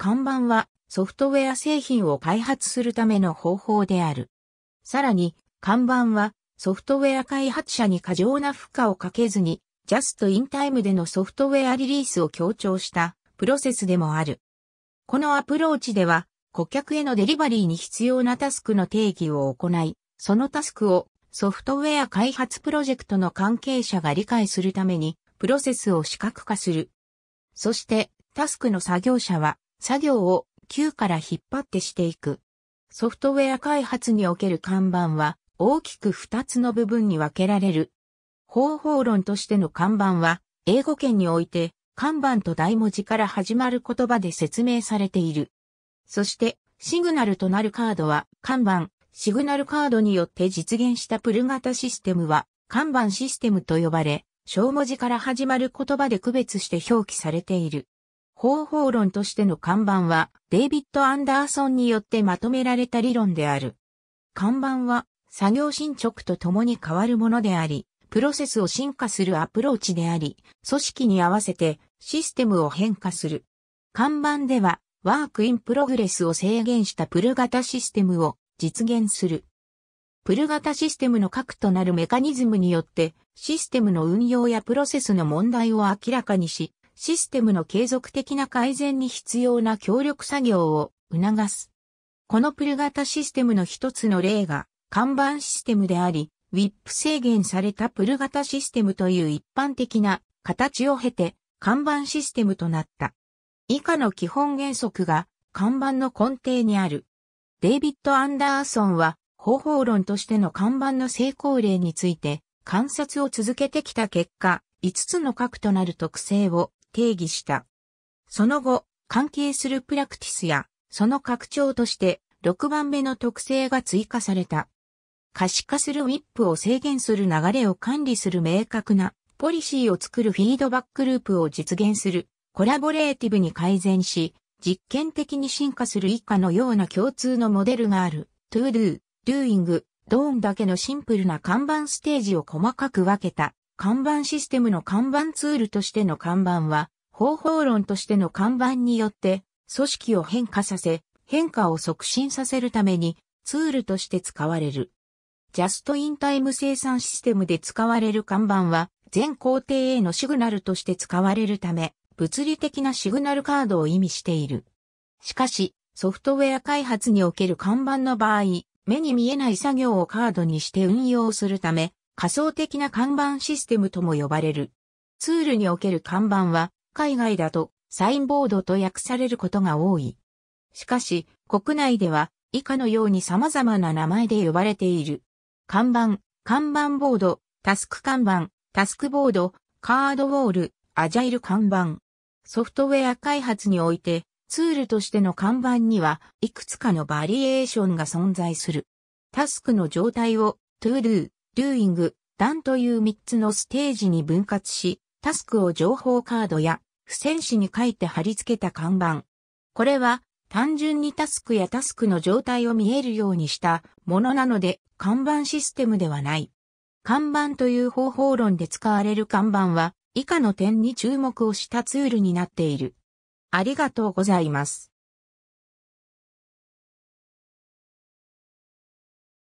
看板はソフトウェア製品を開発するための方法である。さらに、看板はソフトウェア開発者に過剰な負荷をかけずに、ジャストインタイムでのソフトウェアリリースを強調したプロセスでもある。このアプローチでは、顧客へのデリバリーに必要なタスクの定義を行い、そのタスクをソフトウェア開発プロジェクトの関係者が理解するためにプロセスを視覚化する。そしてタスクの作業者は作業を Q から引っ張ってしていく。ソフトウェア開発における看板は大きく2つの部分に分けられる。方法論としての看板は英語圏において看板と大文字から始まる言葉で説明されている。そしてシグナルとなるカードは看板、シグナルカードによって実現したプル型システムは看板システムと呼ばれ、小文字から始まる言葉で区別して表記されている。方法論としての看板は、デイビッド・アンダーソンによってまとめられた理論である。看板は、作業進捗とともに変わるものであり、プロセスを進化するアプローチであり、組織に合わせてシステムを変化する。看板では、ワークインプログレスを制限したプル型システムを実現する。プル型システムの核となるメカニズムによって、システムの運用やプロセスの問題を明らかにし、システムの継続的な改善に必要な協力作業を促す。このプル型システムの一つの例が看板システムであり、ウィップ制限されたプル型システムという一般的な形を経て看板システムとなった。以下の基本原則が看板の根底にある。デイビッド・アンダーソンは方法論としての看板の成功例について観察を続けてきた結果、5つの核となる特性を定義した。その後、関係するプラクティスや、その拡張として、6番目の特性が追加された。可視化するウィップを制限する流れを管理する明確なポリシーを作るフィードバックループを実現する、コラボレーティブに改善し、実験的に進化する以下のような共通のモデルがある、to do, doing, d o n だけのシンプルな看板ステージを細かく分けた看板システムの看板ツールとしての看板は、方法論としての看板によって、組織を変化させ、変化を促進させるために、ツールとして使われる。ジャストインタイム生産システムで使われる看板は、全工程へのシグナルとして使われるため、物理的なシグナルカードを意味している。しかし、ソフトウェア開発における看板の場合、目に見えない作業をカードにして運用するため、仮想的な看板システムとも呼ばれる。ツールにおける看板は、海外だとサインボードと訳されることが多い。しかし、国内では以下のように様々な名前で呼ばれている。看板、看板ボード、タスク看板、タスクボード、カードウォール、アジャイル看板。ソフトウェア開発において、ツールとしての看板には、いくつかのバリエーションが存在する。タスクの状態を、トゥードゥー、doing、グ、ダンという3つのステージに分割し、タスクを情報カードや付箋紙に書いて貼り付けた看板。これは単純にタスクやタスクの状態を見えるようにしたものなので看板システムではない。看板という方法論で使われる看板は以下の点に注目をしたツールになっている。ありがとうございます。